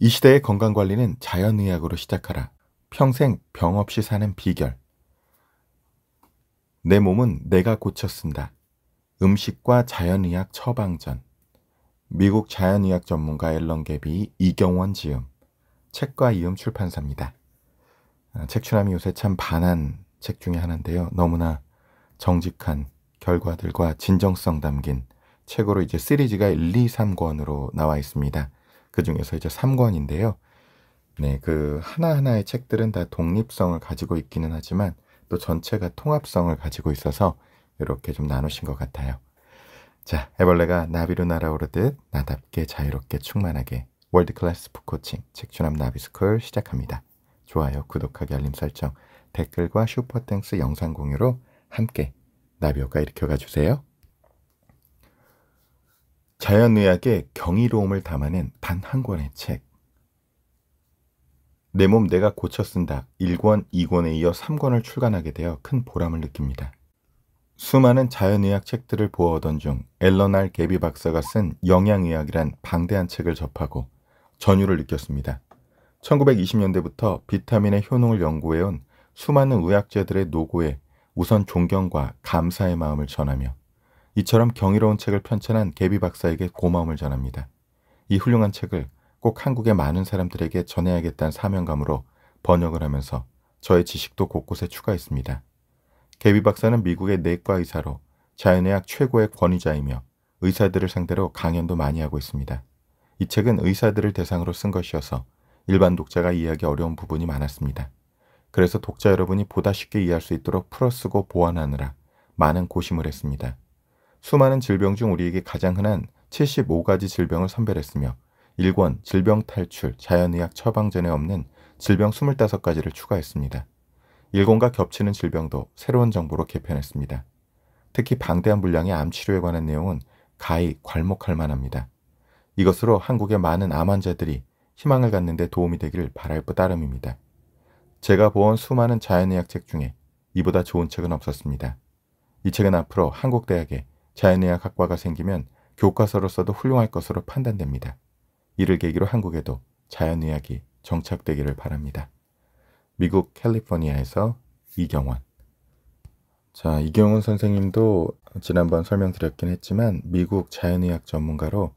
이 시대의 건강관리는 자연의학으로 시작하라. 평생 병 없이 사는 비결. 내 몸은 내가 고쳐 쓴다. 음식과 자연의학 처방전. 미국 자연의학 전문가 앨런 갭비 이경원 지음. 책과 이음 출판사입니다. 아, 책추남이 요새 참 반한 책 중에 하나인데요. 너무나 정직한 결과들과 진정성 담긴 책으로 이제 시리즈가 1, 2, 3권으로 나와 있습니다. 그 중에서 이제 3권인데요. 네, 그 하나하나의 책들은 다 독립성을 가지고 있기는 하지만 또 전체가 통합성을 가지고 있어서 이렇게 좀 나누신 것 같아요. 자, 애벌레가 나비로 날아오르듯 나답게 자유롭게 충만하게 월드 클래스 북코칭 책추남 나비스쿨 시작합니다. 좋아요, 구독하기, 알림 설정, 댓글과 슈퍼땡스 영상 공유로 함께 나비효과 일으켜가 주세요. 자연의학의 경이로움을 담아낸 단 한 권의 책. 내 몸 내가 고쳐 쓴다 1권, 2권에 이어 3권을 출간하게 되어 큰 보람을 느낍니다. 수많은 자연의학 책들을 보아오던 중 앨런 알 개비 박사가 쓴 영양의학이란 방대한 책을 접하고 전율을 느꼈습니다. 1920년대부터 비타민의 효능을 연구해온 수많은 의학자들의 노고에 우선 존경과 감사의 마음을 전하며 이처럼 경이로운 책을 편찬한 개비 박사에게 고마움을 전합니다. 이 훌륭한 책을 꼭 한국의 많은 사람들에게 전해야겠다는 사명감으로 번역을 하면서 저의 지식도 곳곳에 추가했습니다. 개비 박사는 미국의 내과 의사로 자연의학 최고의 권위자이며 의사들을 상대로 강연도 많이 하고 있습니다. 이 책은 의사들을 대상으로 쓴 것이어서 일반 독자가 이해하기 어려운 부분이 많았습니다. 그래서 독자 여러분이 보다 쉽게 이해할 수 있도록 풀어쓰고 보완하느라 많은 고심을 했습니다. 수많은 질병 중 우리에게 가장 흔한 75가지 질병을 선별했으며 1권 질병 탈출 자연의학 처방전에 없는 질병 25가지를 추가했습니다. 1권과 겹치는 질병도 새로운 정보로 개편했습니다. 특히 방대한 분량의 암 치료에 관한 내용은 가히 괄목할 만합니다. 이것으로 한국의 많은 암 환자들이 희망을 갖는 데 도움이 되기를 바랄 부 따름입니다. 제가 보온 수많은 자연의학 책 중에 이보다 좋은 책은 없었습니다. 이 책은 앞으로 한국대학의 자연의학 학과가 생기면 교과서로 서도 훌륭할 것으로 판단됩니다. 이를 계기로 한국에도 자연의학이 정착되기를 바랍니다. 미국 캘리포니아에서 이경원 자, 이경원 선생님도 지난번 설명드렸긴 했지만 미국 자연의학 전문가로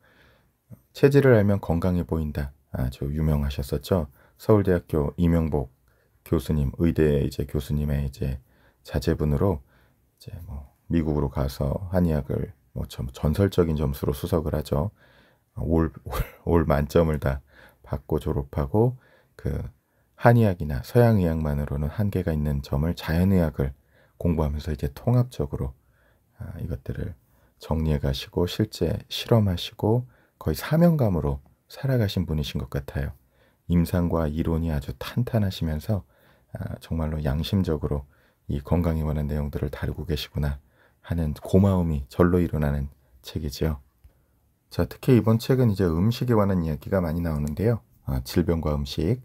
체질을 알면 건강해 보인다. 아주 유명하셨었죠. 서울대학교 이명복 교수님, 의대 이제 교수님의 이제 자제분으로 이제 뭐 미국으로 가서 한의학을 뭐 전설적인 점수로 수석을 하죠. 올, 올, 올 만점을 다 받고 졸업하고 그 한의학이나 서양의학만으로는 한계가 있는 점을 자연의학을 공부하면서 이제 통합적으로 아, 이것들을 정리해 가시고 실제 실험하시고 거의 사명감으로 살아가신 분이신 것 같아요. 임상과 이론이 아주 탄탄하시면서 아, 정말로 양심적으로 이 건강에 관한 내용들을 다루고 계시구나 하는 고마움이 절로 일어나는 책이지요. 자, 특히 이번 책은 이제 음식에 관한 이야기가 많이 나오는데요. 아, 질병과 음식,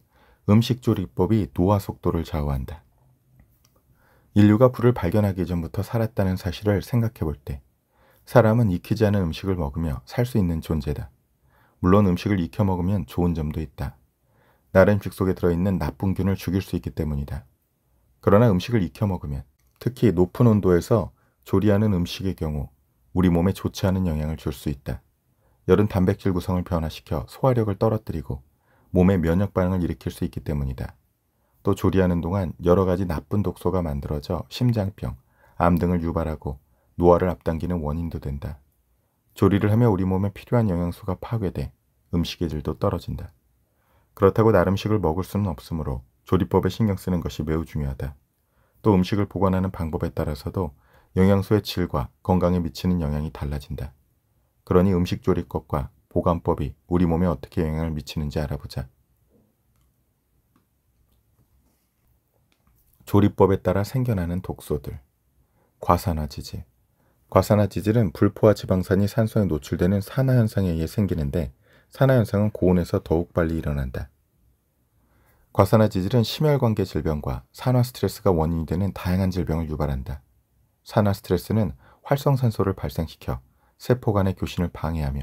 음식 조리법이 노화 속도를 좌우한다. 인류가 불을 발견하기 전부터 살았다는 사실을 생각해 볼 때, 사람은 익히지 않은 음식을 먹으며 살 수 있는 존재다. 물론 음식을 익혀 먹으면 좋은 점도 있다. 나른 음식 속에 들어있는 나쁜 균을 죽일 수 있기 때문이다. 그러나 음식을 익혀 먹으면 특히 높은 온도에서 조리하는 음식의 경우 우리 몸에 좋지 않은 영향을 줄 수 있다. 열은 단백질 구성을 변화시켜 소화력을 떨어뜨리고 몸의 면역 반응을 일으킬 수 있기 때문이다. 또 조리하는 동안 여러 가지 나쁜 독소가 만들어져 심장병, 암 등을 유발하고 노화를 앞당기는 원인도 된다. 조리를 하면 우리 몸에 필요한 영양소가 파괴돼 음식의 질도 떨어진다. 그렇다고 나름식을 먹을 수는 없으므로 조리법에 신경 쓰는 것이 매우 중요하다. 또 음식을 보관하는 방법에 따라서도 영양소의 질과 건강에 미치는 영향이 달라진다. 그러니 음식 조리법과 보관법이 우리 몸에 어떻게 영향을 미치는지 알아보자. 조리법에 따라 생겨나는 독소들. 과산화지질. 과산화지질은 불포화 지방산이 산소에 노출되는 산화현상에 의해 생기는데 산화현상은 고온에서 더욱 빨리 일어난다. 과산화지질은 심혈관계 질병과 산화 스트레스가 원인이 되는 다양한 질병을 유발한다. 산화 스트레스는 활성산소를 발생시켜 세포 간의 교신을 방해하며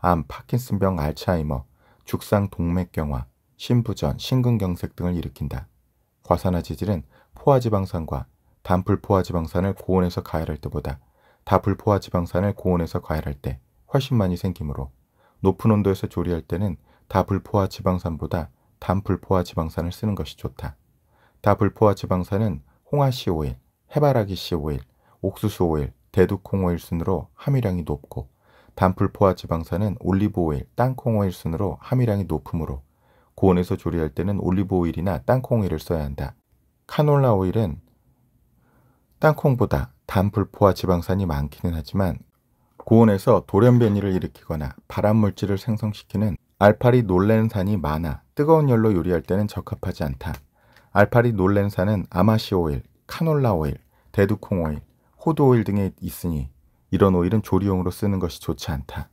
암, 파킨슨병, 알츠하이머, 죽상 동맥경화, 심부전, 심근경색 등을 일으킨다. 과산화 지질은 포화지방산과 단풀포화지방산을 고온에서 가열할 때보다 다불포화지방산을 고온에서 가열할 때 훨씬 많이 생기므로 높은 온도에서 조리할 때는 다불포화지방산보다 단불포화지방산을 쓰는 것이 좋다. 다불포화지방산은 홍화 c 오일해바라기 c 오일 옥수수 오일, 대두콩 오일 순으로 함유량이 높고 단풀포화 지방산은 올리브 오일, 땅콩 오일 순으로 함유량이 높으므로 고온에서 조리할 때는 올리브 오일이나 땅콩 오일을 써야 한다. 카놀라 오일은 땅콩보다 단풀포화 지방산이 많기는 하지만 고온에서 돌연변이를 일으키거나 발암물질을 생성시키는 알파리 놀렌산이 많아 뜨거운 열로 요리할 때는 적합하지 않다. 알파리 놀렌산은 아마시 오일, 카놀라 오일, 대두콩 오일, 호두 오일 등에 있으니 이런 오일은 조리용으로 쓰는 것이 좋지 않다.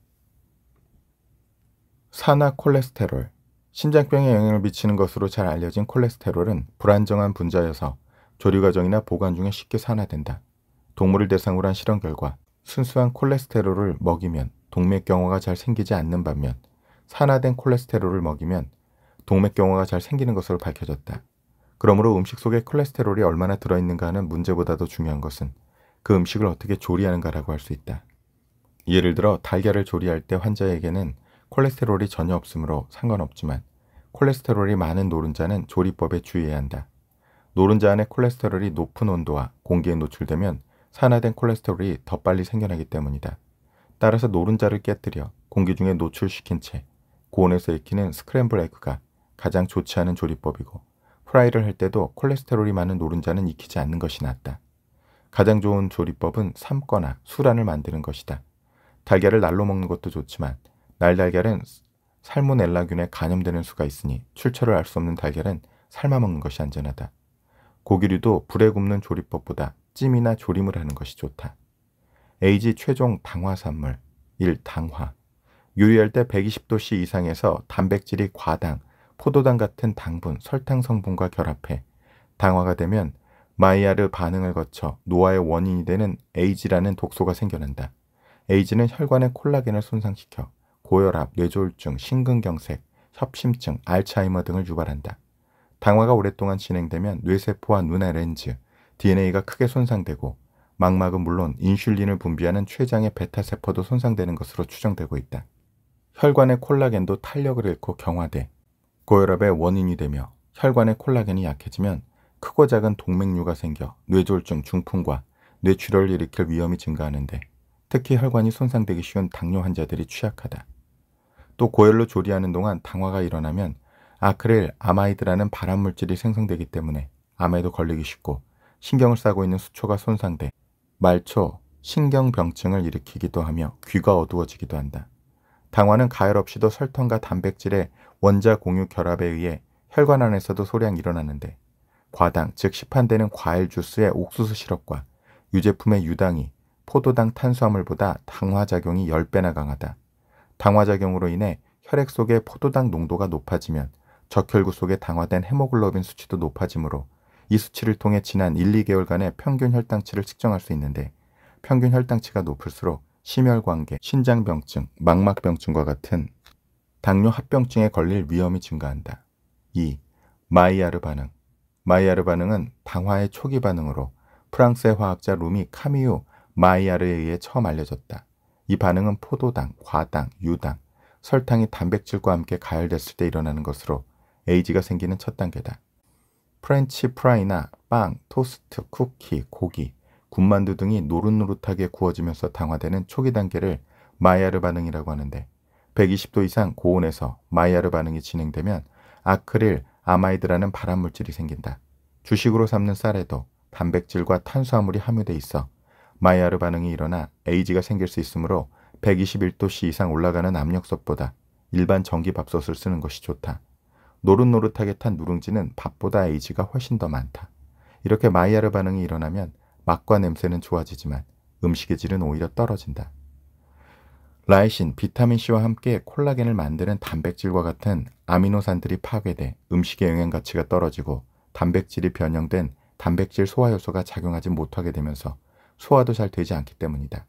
산화 콜레스테롤 심장병에 영향을 미치는 것으로 잘 알려진 콜레스테롤은 불안정한 분자여서 조리 과정이나 보관 중에 쉽게 산화된다. 동물을 대상으로 한 실험 결과 순수한 콜레스테롤을 먹이면 동맥경화가 잘 생기지 않는 반면 산화된 콜레스테롤을 먹이면 동맥경화가 잘 생기는 것으로 밝혀졌다. 그러므로 음식 속에 콜레스테롤이 얼마나 들어있는가 하는 문제보다도 중요한 것은 그 음식을 어떻게 조리하는가라고 할 수 있다. 예를 들어 달걀을 조리할 때 환자에게는 콜레스테롤이 전혀 없으므로 상관없지만 콜레스테롤이 많은 노른자는 조리법에 주의해야 한다. 노른자 안에 콜레스테롤이 높은 온도와 공기에 노출되면 산화된 콜레스테롤이 더 빨리 생겨나기 때문이다. 따라서 노른자를 깨뜨려 공기 중에 노출시킨 채 고온에서 익히는 스크램블 에그가 가장 좋지 않은 조리법이고 프라이를 할 때도 콜레스테롤이 많은 노른자는 익히지 않는 것이 낫다. 가장 좋은 조리법은 삶거나 수란을 만드는 것이다. 달걀을 날로 먹는 것도 좋지만 날달걀은 살모넬라균에 감염되는 수가 있으니 출처를 알 수 없는 달걀은 삶아 먹는 것이 안전하다. 고기류도 불에 굽는 조리법보다 찜이나 조림을 하는 것이 좋다. 에이지 최종 당화산물 1. 당화 요리할 때 120도씨 이상에서 단백질이 과당, 포도당 같은 당분, 설탕 성분과 결합해 당화가 되면 마이야르 반응을 거쳐 노화의 원인이 되는 에이지라는 독소가 생겨난다. 에이지는 혈관의 콜라겐을 손상시켜 고혈압, 뇌졸중, 심근경색, 협심증, 알츠하이머 등을 유발한다. 당화가 오랫동안 진행되면 뇌세포와 눈의 렌즈, DNA가 크게 손상되고 망막은 물론 인슐린을 분비하는 췌장의 베타세포도 손상되는 것으로 추정되고 있다. 혈관의 콜라겐도 탄력을 잃고 경화돼 고혈압의 원인이 되며 혈관의 콜라겐이 약해지면 크고 작은 동맥류가 생겨 뇌졸중, 중풍과 뇌출혈을 일으킬 위험이 증가하는데 특히 혈관이 손상되기 쉬운 당뇨 환자들이 취약하다. 또 고열로 조리하는 동안 당화가 일어나면 아크릴 아마이드라는 발암물질이 생성되기 때문에 암에도 걸리기 쉽고 신경을 싸고 있는 수초가 손상돼 말초, 신경병증을 일으키기도 하며 귀가 어두워지기도 한다. 당화는 가열 없이도 설탕과 단백질의 원자 공유 결합에 의해 혈관 안에서도 소량 일어나는데 과당, 즉 시판되는 과일 주스의 옥수수 시럽과 유제품의 유당이 포도당 탄수화물보다 당화작용이 10배나 강하다. 당화작용으로 인해 혈액 속의 포도당 농도가 높아지면 적혈구 속에 당화된 헤모글로빈 수치도 높아지므로 이 수치를 통해 지난 1, 2개월간의 평균 혈당치를 측정할 수 있는데 평균 혈당치가 높을수록 심혈관계, 신장병증, 망막병증과 같은 당뇨 합병증에 걸릴 위험이 증가한다. 2. 마이야르 반응 마이야르 반응은 당화의 초기 반응으로 프랑스의 화학자 루미 카미유 마이야르에 의해 처음 알려졌다. 이 반응은 포도당, 과당, 유당, 설탕이 단백질과 함께 가열됐을 때 일어나는 것으로 에이지가 생기는 첫 단계다. 프렌치 프라이나 빵, 토스트, 쿠키, 고기, 군만두 등이 노릇노릇하게 구워지면서 당화되는 초기 단계를 마이야르 반응이라고 하는데 120도 이상 고온에서 마이야르 반응이 진행되면 아크릴 아마이드라는 발암물질이 생긴다. 주식으로 삶는 쌀에도 단백질과 탄수화물이 함유돼 있어 마이야르 반응이 일어나 에이지가 생길 수 있으므로 121도씨 이상 올라가는 압력솥보다 일반 전기밥솥을 쓰는 것이 좋다. 노릇노릇하게 탄 누룽지는 밥보다 에이지가 훨씬 더 많다. 이렇게 마이야르 반응이 일어나면 맛과 냄새는 좋아지지만 음식의 질은 오히려 떨어진다. 라이신, 비타민C와 함께 콜라겐을 만드는 단백질과 같은 아미노산들이 파괴돼 음식의 영양 가치가 떨어지고 단백질이 변형된 단백질 소화효소가 작용하지 못하게 되면서 소화도 잘 되지 않기 때문이다.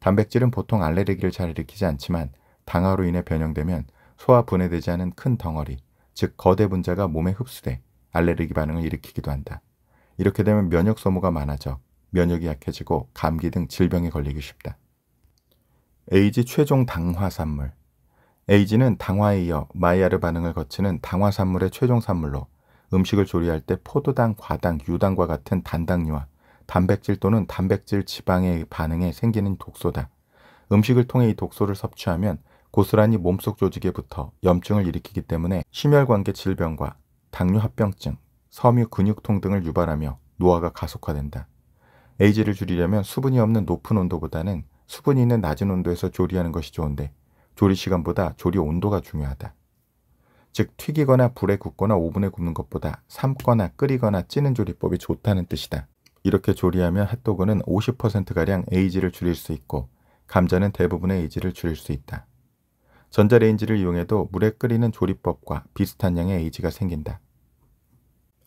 단백질은 보통 알레르기를 잘 일으키지 않지만 당화로 인해 변형되면 소화 분해되지 않은 큰 덩어리, 즉 거대 분자가 몸에 흡수돼 알레르기 반응을 일으키기도 한다. 이렇게 되면 면역 소모가 많아져 면역이 약해지고 감기 등 질병에 걸리기 쉽다. 에이지 최종 당화산물. 에이지는 당화에 이어 마이야르 반응을 거치는 당화산물의 최종 산물로 음식을 조리할 때 포도당, 과당, 유당과 같은 단당류와 단백질 또는 단백질 지방의 반응에 생기는 독소다. 음식을 통해 이 독소를 섭취하면 고스란히 몸속 조직에 붙어 염증을 일으키기 때문에 심혈관계 질병과 당뇨 합병증, 섬유 근육통 등을 유발하며 노화가 가속화된다. 에이지를 줄이려면 수분이 없는 높은 온도보다는 수분이 있는 낮은 온도에서 조리하는 것이 좋은데 조리 시간보다 조리 온도가 중요하다. 즉 튀기거나 불에 굽거나 오븐에 굽는 것보다 삶거나 끓이거나 찌는 조리법이 좋다는 뜻이다. 이렇게 조리하면 핫도그는 50%가량 에이지를 줄일 수 있고 감자는 대부분의 에이지를 줄일 수 있다. 전자레인지를 이용해도 물에 끓이는 조리법과 비슷한 양의 에이지가 생긴다.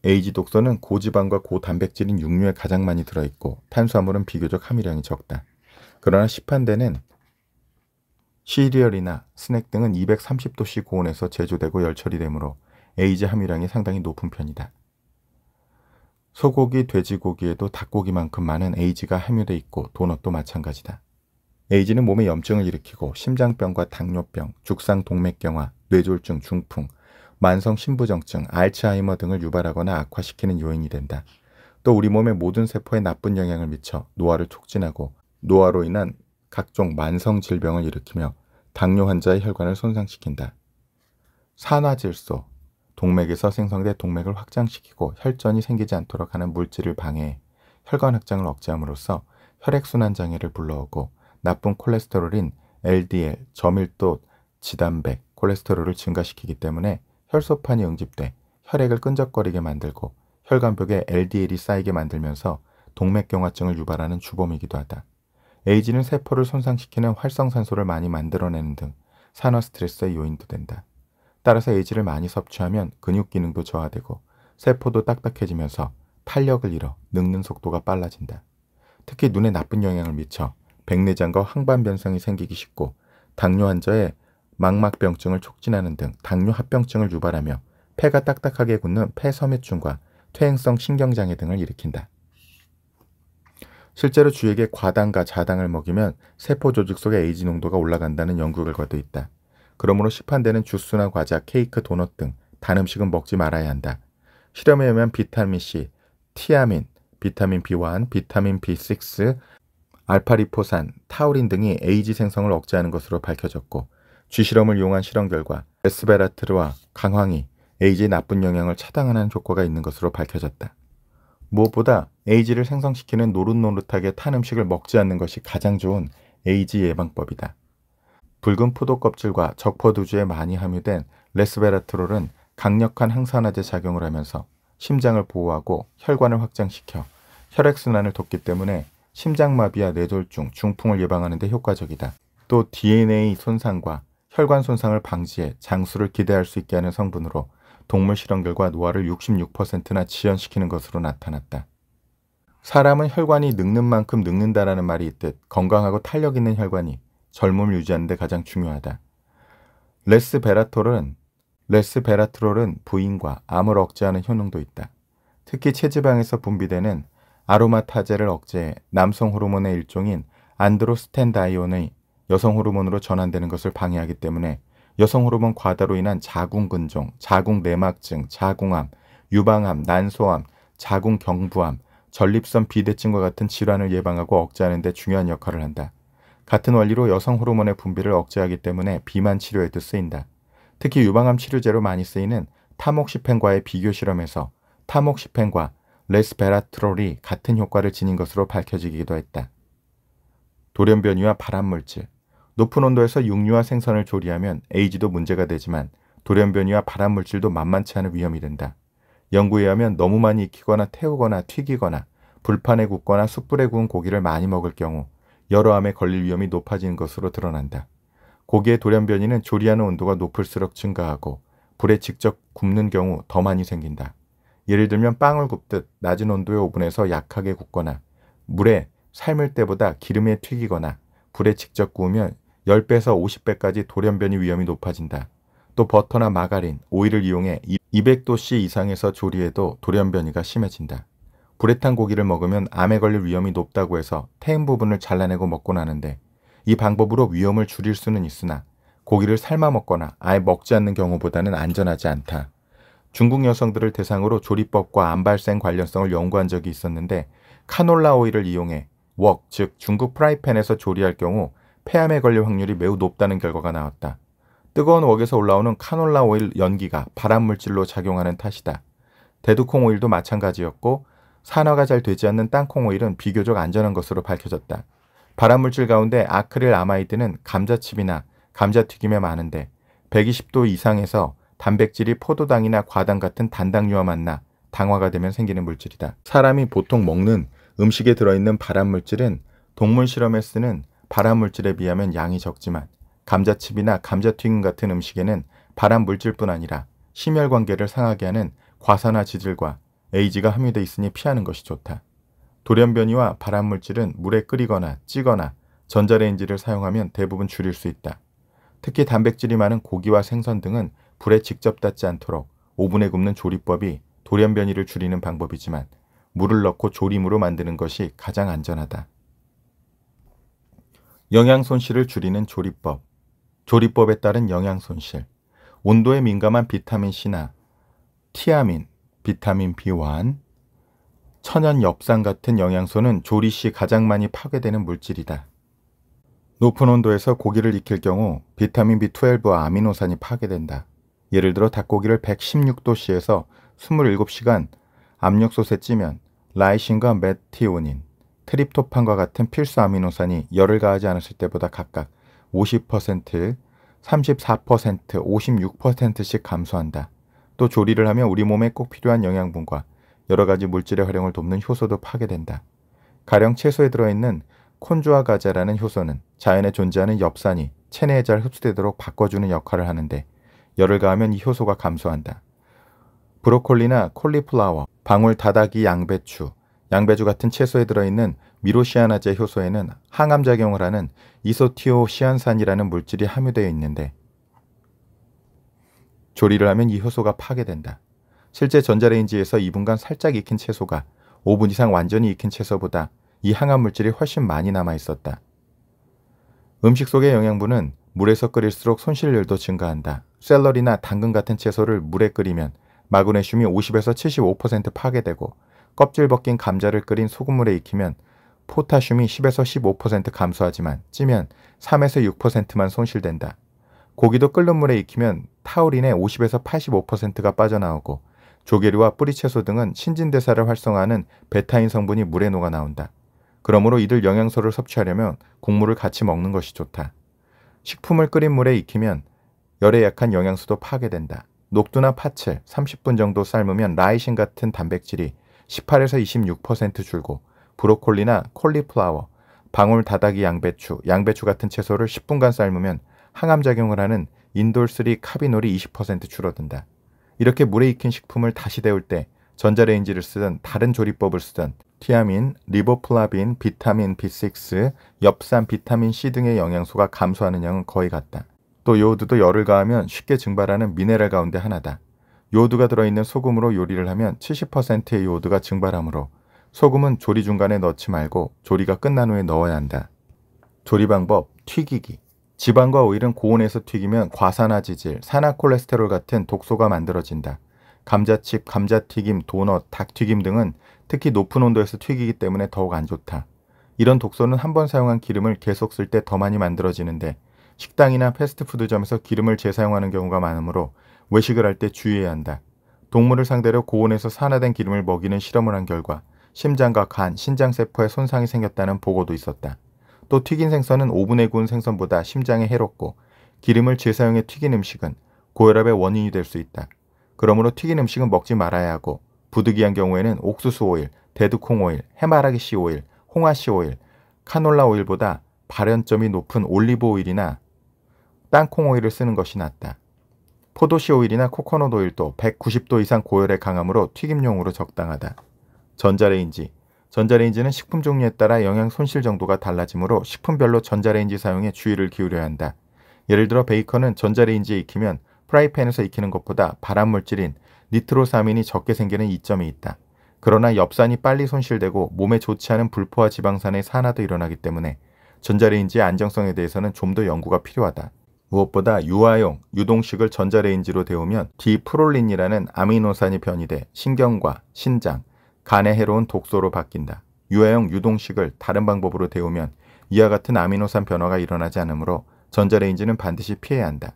에이지 독소는 고지방과 고단백질인 육류에 가장 많이 들어있고 탄수화물은 비교적 함유량이 적다. 그러나 시판대는 시리얼이나 스낵 등은 230도씨 고온에서 제조되고 열처리 되므로 에이즈 함유량이 상당히 높은 편이다. 소고기, 돼지고기에도 닭고기만큼 많은 에이지가 함유돼 있고 도넛도 마찬가지다. 에이지는 몸에 염증을 일으키고 심장병과 당뇨병, 죽상 동맥경화, 뇌졸중, 중풍, 만성 신부정증, 알츠하이머 등을 유발하거나 악화시키는 요인이 된다. 또 우리 몸의 모든 세포에 나쁜 영향을 미쳐 노화를 촉진하고 노화로 인한 각종 만성 질병을 일으키며 당뇨 환자의 혈관을 손상시킨다. 산화질소, 동맥에서 생성돼 동맥을 확장시키고 혈전이 생기지 않도록 하는 물질을 방해해 혈관 확장을 억제함으로써 혈액순환 장애를 불러오고 나쁜 콜레스테롤인 LDL, 저밀도, 지단백, 콜레스테롤을 증가시키기 때문에 혈소판이 응집돼 혈액을 끈적거리게 만들고 혈관벽에 LDL이 쌓이게 만들면서 동맥경화증을 유발하는 주범이기도 하다. 에이지는 세포를 손상시키는 활성산소를 많이 만들어내는 등 산화 스트레스의 요인도 된다. 따라서 에이지를 많이 섭취하면 근육 기능도 저하되고 세포도 딱딱해지면서 탄력을 잃어 늙는 속도가 빨라진다. 특히 눈에 나쁜 영향을 미쳐 백내장과 황반변성이 생기기 쉽고 당뇨 환자의 망막병증을 촉진하는 등 당뇨 합병증을 유발하며 폐가 딱딱하게 굳는 폐섬유증과 퇴행성 신경장애 등을 일으킨다. 실제로 쥐에게 과당과 자당을 먹이면 세포 조직 속의 에이지 농도가 올라간다는 연구 결과도 있다. 그러므로 시판되는 주스나 과자, 케이크, 도넛 등 단 음식은 먹지 말아야 한다. 실험에 의하면 비타민C, 티아민, 비타민 B1, 비타민 B6, 알파리포산, 타우린 등이 에이지 생성을 억제하는 것으로 밝혀졌고 쥐 실험을 이용한 실험 결과 에스베라트르와 강황이 에이지 의 나쁜 영향을 차단하는 효과가 있는 것으로 밝혀졌다. 무엇보다 에이지를 생성시키는 노릇노릇하게 탄 음식을 먹지 않는 것이 가장 좋은 에이지 예방법이다. 붉은 포도 껍질과 적포두주에 많이 함유된 레스베라트롤은 강력한 항산화제 작용을 하면서 심장을 보호하고 혈관을 확장시켜 혈액순환을 돕기 때문에 심장마비와 뇌졸중, 중풍을 예방하는 데 효과적이다. 또 DNA 손상과 혈관 손상을 방지해 장수를 기대할 수 있게 하는 성분으로 동물 실험 결과 노화를 66%나 지연시키는 것으로 나타났다. 사람은 혈관이 늙는 만큼 늙는다라는 말이 있듯 건강하고 탄력 있는 혈관이 젊음을 유지하는 데 가장 중요하다. 레스 베라톨은 레스 베라트롤은 부인과 암을 억제하는 효능도 있다. 특히 체지방에서 분비되는 아로마타제를 억제해 남성 호르몬의 일종인 안드로스텐다이온의 여성 호르몬으로 전환되는 것을 방해하기 때문에 여성 호르몬 과다로 인한 자궁근종, 자궁내막증, 자궁암, 유방암, 난소암, 자궁경부암, 전립선 비대증과 같은 질환을 예방하고 억제하는 데 중요한 역할을 한다. 같은 원리로 여성 호르몬의 분비를 억제하기 때문에 비만 치료에도 쓰인다. 특히 유방암 치료제로 많이 쓰이는 타목시펜과의 비교 실험에서 타목시펜과 레스베라트롤이 같은 효과를 지닌 것으로 밝혀지기도 했다. 돌연변이와 발암물질, 높은 온도에서 육류와 생선을 조리하면 에이지도 문제가 되지만 돌연변이와 발암물질도 만만치 않은 위험이 된다. 연구에 의하면 너무 많이 익히거나 태우거나 튀기거나 불판에 굽거나 숯불에 구운 고기를 많이 먹을 경우 여러 암에 걸릴 위험이 높아지는 것으로 드러난다. 고기의 돌연변이는 조리하는 온도가 높을수록 증가하고 불에 직접 굽는 경우 더 많이 생긴다. 예를 들면 빵을 굽듯 낮은 온도의 오븐에서 약하게 굽거나 물에 삶을 때보다 기름에 튀기거나 불에 직접 구우면 10배에서 50배까지 돌연변이 위험이 높아진다. 또 버터나 마가린, 오일을 이용해 200도씨 이상에서 조리해도 돌연변이가 심해진다. 불에탄 고기를 먹으면 암에 걸릴 위험이 높다고 해서 태인 부분을 잘라내고 먹곤 하는데 이 방법으로 위험을 줄일 수는 있으나 고기를 삶아 먹거나 아예 먹지 않는 경우보다는 안전하지 않다. 중국 여성들을 대상으로 조리법과 암 발생 관련성을 연구한 적이 있었는데 카놀라 오일을 이용해 웍, 즉 중국 프라이팬에서 조리할 경우 폐암에 걸릴 확률이 매우 높다는 결과가 나왔다. 뜨거운 웍에서 올라오는 카놀라 오일 연기가 발암 물질로 작용하는 탓이다. 대두콩 오일도 마찬가지였고 산화가 잘 되지 않는 땅콩 오일은 비교적 안전한 것으로 밝혀졌다. 발암 물질 가운데 아크릴 아마이드는 감자칩이나 감자튀김에 많은데 120도 이상에서 단백질이 포도당이나 과당 같은 단당류와 만나 당화가 되면 생기는 물질이다. 사람이 보통 먹는 음식에 들어있는 발암 물질은 동물 실험에 쓰는 발암물질에 비하면 양이 적지만 감자칩이나 감자튀김 같은 음식에는 발암물질뿐 아니라 심혈관계를 상하게 하는 과산화 지질과 에이지가함유되어 있으니 피하는 것이 좋다. 돌연변이와 발암물질은 물에 끓이거나 찌거나 전자레인지를 사용하면 대부분 줄일 수 있다. 특히 단백질이 많은 고기와 생선 등은 불에 직접 닿지 않도록 오븐에 굽는 조리법이 돌연변이를 줄이는 방법이지만 물을 넣고 조림으로 만드는 것이 가장 안전하다. 영양 손실을 줄이는 조리법, 조리법에 따른 영양 손실, 온도에 민감한 비타민C나 티아민, 비타민 B1, 천연 엽산 같은 영양소는 조리 시 가장 많이 파괴되는 물질이다. 높은 온도에서 고기를 익힐 경우 비타민 B12와 아미노산이 파괴된다. 예를 들어 닭고기를 116도씨에서 27시간 압력솥에 찌면 라이신과 메티오닌, 트립토판과 같은 필수 아미노산이 열을 가하지 않았을 때보다 각각 50%, 34%, 56%씩 감소한다. 또 조리를 하면 우리 몸에 꼭 필요한 영양분과 여러 가지 물질의 활용을 돕는 효소도 파괴된다. 가령 채소에 들어있는 콘주아 가자라는 효소는 자연에 존재하는 엽산이 체내에 잘 흡수되도록 바꿔주는 역할을 하는데 열을 가하면 이 효소가 감소한다. 브로콜리나 콜리플라워, 방울 다다기 양배추, 양배추 같은 채소에 들어있는 미로시아나제 효소에는 항암작용을 하는 이소티오시안산이라는 물질이 함유되어 있는데 조리를 하면 이 효소가 파괴된다. 실제 전자레인지에서 2분간 살짝 익힌 채소가 5분 이상 완전히 익힌 채소보다 이 항암 물질이 훨씬 많이 남아 있었다. 음식 속의 영양분은 물에서 끓일수록 손실률도 증가한다. 샐러리나 당근 같은 채소를 물에 끓이면 마그네슘이 50에서 75% 파괴되고 껍질 벗긴 감자를 끓인 소금물에 익히면 포타슘이 10에서 15% 감소하지만 찌면 3에서 6%만 손실된다. 고기도 끓는 물에 익히면 타우린의 50에서 85%가 빠져나오고 조개류와 뿌리채소 등은 신진대사를 활성화하는 베타인 성분이 물에 녹아 나온다. 그러므로 이들 영양소를 섭취하려면 국물을 같이 먹는 것이 좋다. 식품을 끓인 물에 익히면 열에 약한 영양소도 파괴된다. 녹두나 파채 30분 정도 삶으면 라이신 같은 단백질이 18에서 26% 줄고 브로콜리나 콜리플라워, 방울 다다기 양배추, 양배추 같은 채소를 10분간 삶으면 항암 작용을 하는 인돌3 카비놀이 20% 줄어든다. 이렇게 물에 익힌 식품을 다시 데울 때 전자레인지를 쓰든 다른 조리법을 쓰든 티아민, 리보플라빈, 비타민 B6, 엽산, 비타민 C 등의 영양소가 감소하는 양은 거의 같다. 또 요오드도 열을 가하면 쉽게 증발하는 미네랄 가운데 하나다. 요오드가 들어있는 소금으로 요리를 하면 70%의 요오드가 증발하므로 소금은 조리 중간에 넣지 말고 조리가 끝난 후에 넣어야 한다. 조리 방법 튀기기 지방과 오일은 고온에서 튀기면 과산화지질, 산화콜레스테롤 같은 독소가 만들어진다. 감자칩, 감자튀김, 도넛, 닭튀김 등은 특히 높은 온도에서 튀기기 때문에 더욱 안 좋다. 이런 독소는 한 번 사용한 기름을 계속 쓸 때 더 많이 만들어지는데 식당이나 패스트푸드점에서 기름을 재사용하는 경우가 많으므로 외식을 할 때 주의해야 한다. 동물을 상대로 고온에서 산화된 기름을 먹이는 실험을 한 결과 심장과 간, 신장 세포에 손상이 생겼다는 보고도 있었다. 또 튀긴 생선은 오븐에 구운 생선보다 심장에 해롭고 기름을 재사용해 튀긴 음식은 고혈압의 원인이 될 수 있다. 그러므로 튀긴 음식은 먹지 말아야 하고 부득이한 경우에는 옥수수 오일, 데드콩 오일, 해마라기씨 오일, 홍화 씨 오일, 카놀라 오일보다 발연점이 높은 올리브 오일이나 땅콩 오일을 쓰는 것이 낫다. 포도씨 오일이나 코코넛 오일도 190도 이상 고열의 강함으로 튀김용으로 적당하다. 전자레인지 전자레인지는 식품 종류에 따라 영양 손실 정도가 달라지므로 식품별로 전자레인지 사용에 주의를 기울여야 한다. 예를 들어 베이컨은 전자레인지에 익히면 프라이팬에서 익히는 것보다 발암물질인 니트로사민이 적게 생기는 이점이 있다. 그러나 엽산이 빨리 손실되고 몸에 좋지 않은 불포화 지방산의 산화도 일어나기 때문에 전자레인지의 안정성에 대해서는 좀 더 연구가 필요하다. 무엇보다 유아용, 유동식을 전자레인지로 데우면 디프롤린이라는 아미노산이 변이돼 신경과 신장, 간에 해로운 독소로 바뀐다. 유아용 유동식을 다른 방법으로 데우면 이와 같은 아미노산 변화가 일어나지 않으므로 전자레인지는 반드시 피해야 한다.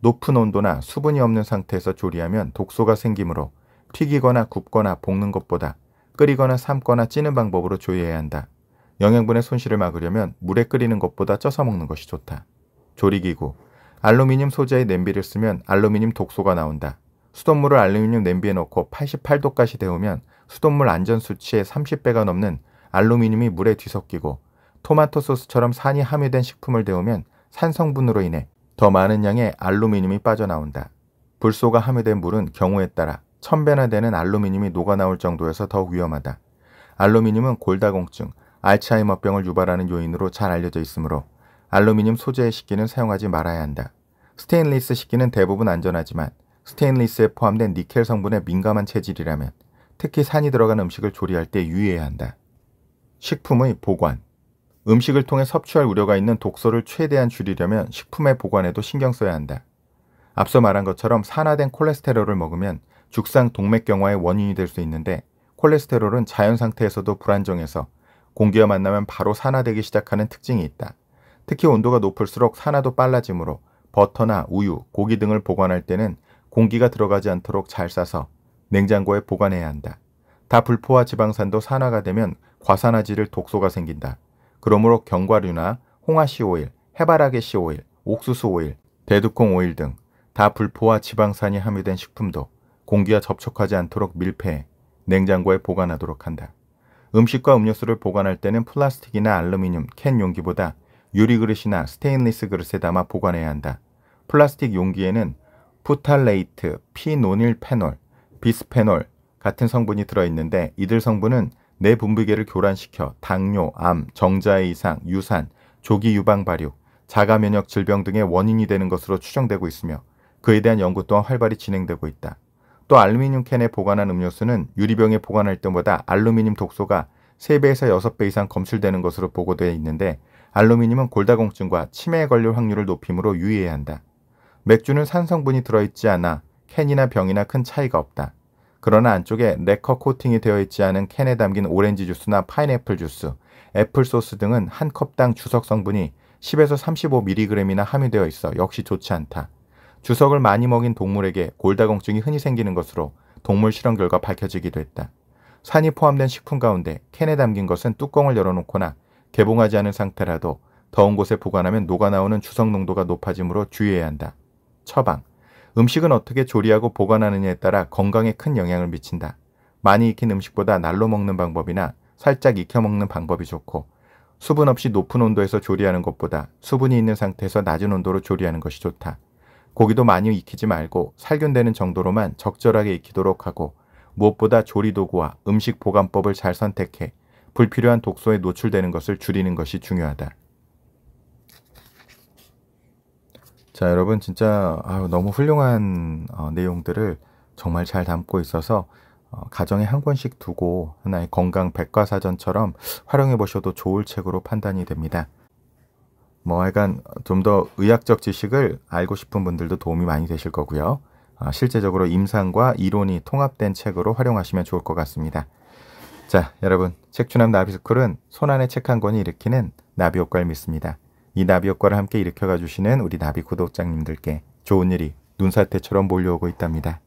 높은 온도나 수분이 없는 상태에서 조리하면 독소가 생기므로 튀기거나 굽거나 볶는 것보다 끓이거나 삶거나 찌는 방법으로 조리해야 한다. 영양분의 손실을 막으려면 물에 끓이는 것보다 쪄서 먹는 것이 좋다. 조리기구, 알루미늄 소재의 냄비를 쓰면 알루미늄 독소가 나온다. 수돗물을 알루미늄 냄비에 넣고 88도까지 데우면 수돗물 안전 수치의 30배가 넘는 알루미늄이 물에 뒤섞이고 토마토 소스처럼 산이 함유된 식품을 데우면 산 성분으로 인해 더 많은 양의 알루미늄이 빠져나온다. 불소가 함유된 물은 경우에 따라 천0 0배나 되는 알루미늄이 녹아나올 정도여서 더욱 위험하다. 알루미늄은 골다공증, 알츠하이머병을 유발하는 요인으로 잘 알려져 있으므로 알루미늄 소재의 식기는 사용하지 말아야 한다. 스테인리스 식기는 대부분 안전하지만 스테인리스에 포함된 니켈 성분에 민감한 체질이라면 특히 산이 들어간 음식을 조리할 때 유의해야 한다. 식품의 보관 음식을 통해 섭취할 우려가 있는 독소를 최대한 줄이려면 식품의 보관에도 신경 써야 한다. 앞서 말한 것처럼 산화된 콜레스테롤을 먹으면 죽상 동맥경화의 원인이 될 수 있는데 콜레스테롤은 자연 상태에서도 불안정해서 공기와 만나면 바로 산화되기 시작하는 특징이 있다. 특히 온도가 높을수록 산화도 빨라지므로 버터나 우유, 고기 등을 보관할 때는 공기가 들어가지 않도록 잘 싸서 냉장고에 보관해야 한다. 다 불포화 지방산도 산화가 되면 과산화질을 독소가 생긴다. 그러므로 견과류나 홍화씨 오일, 해바라기씨 오일, 옥수수 오일, 대두콩 오일 등 다 불포화 지방산이 함유된 식품도 공기와 접촉하지 않도록 밀폐해 냉장고에 보관하도록 한다. 음식과 음료수를 보관할 때는 플라스틱이나 알루미늄, 캔 용기보다 유리그릇이나 스테인리스 그릇에 담아 보관해야 한다. 플라스틱 용기에는 푸탈레이트, 피노닐 페놀, 비스페놀 같은 성분이 들어있는데 이들 성분은 내 분비계를 교란시켜 당뇨, 암, 정자의 이상, 유산, 조기 유방 발육, 자가 면역 질병 등의 원인이 되는 것으로 추정되고 있으며 그에 대한 연구 또한 활발히 진행되고 있다. 또 알루미늄 캔에 보관한 음료수는 유리병에 보관할 때보다 알루미늄 독소가 3배에서 6배 이상 검출되는 것으로 보고되어 있는데 알루미늄은 골다공증과 치매에 걸릴 확률을 높임으로 유의해야 한다. 맥주는 산성분이 들어있지 않아 캔이나 병이나 큰 차이가 없다. 그러나 안쪽에 레커 코팅이 되어 있지 않은 캔에 담긴 오렌지 주스나 파인애플 주스, 애플 소스 등은 한 컵당 주석 성분이 10에서 35mg이나 함유되어 있어 역시 좋지 않다. 주석을 많이 먹인 동물에게 골다공증이 흔히 생기는 것으로 동물 실험 결과 밝혀지기도 했다. 산이 포함된 식품 가운데 캔에 담긴 것은 뚜껑을 열어놓거나 개봉하지 않은 상태라도 더운 곳에 보관하면 녹아나오는 추석 농도가 높아지므로 주의해야 한다. 처방. 음식은 어떻게 조리하고 보관하느냐에 따라 건강에 큰 영향을 미친다. 많이 익힌 음식보다 날로 먹는 방법이나 살짝 익혀 먹는 방법이 좋고 수분 없이 높은 온도에서 조리하는 것보다 수분이 있는 상태에서 낮은 온도로 조리하는 것이 좋다. 고기도 많이 익히지 말고 살균되는 정도로만 적절하게 익히도록 하고 무엇보다 조리 도구와 음식 보관법을 잘 선택해 불필요한 독소에 노출되는 것을 줄이는 것이 중요하다. 자, 여러분 진짜 아유, 너무 훌륭한 어, 내용들을 정말 잘 담고 있어서 어, 가정에 한 권씩 두고 하나의 건강 백과사전처럼 활용해 보셔도 좋을 책으로 판단이 됩니다. 뭐 하여간 좀 더 의학적 지식을 알고 싶은 분들도 도움이 많이 되실 거고요. 아, 실제적으로 임상과 이론이 통합된 책으로 활용하시면 좋을 것 같습니다. 자, 여러분. 책추남 나비스쿨은 손안에책 한 권이 일으키는 나비 효과를 믿습니다. 이 나비 효과를 함께 일으켜가 주시는 우리 나비 구독자님들께 좋은 일이 눈사태처럼 몰려오고 있답니다.